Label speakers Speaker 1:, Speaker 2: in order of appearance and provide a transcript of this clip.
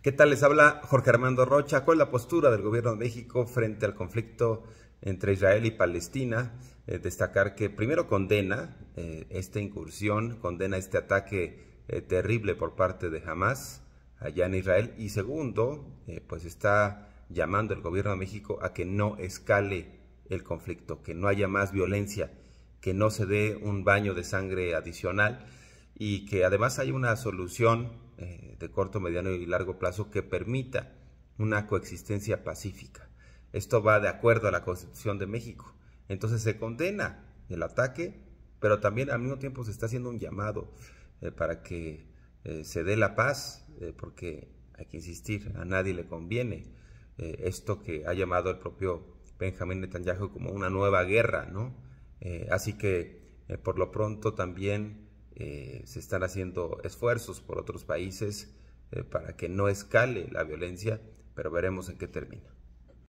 Speaker 1: ¿Qué tal les habla Jorge Armando Rocha? ¿Cuál es la postura del gobierno de México frente al conflicto entre Israel y Palestina? Eh, destacar que primero condena eh, esta incursión, condena este ataque eh, terrible por parte de Hamas allá en Israel y segundo, pues está llamando el gobierno de México a que no escale el conflicto, que no haya más violencia, que no se dé un baño de sangre adicional y que además hay una solución de corto, mediano y largo plazo que permita una coexistencia pacífica. Esto va de acuerdo a la Constitución de México. Entonces se condena el ataque, pero también al mismo tiempo se está haciendo un llamado eh, para que eh, se dé la paz, eh, porque hay que insistir, a nadie le conviene esto que ha llamado el propio Benjamín Netanyahu como una nueva guerra, ¿no? así que por lo pronto también eh, se están haciendo esfuerzos por otros países eh, para que no escale la violencia, pero veremos en qué termina.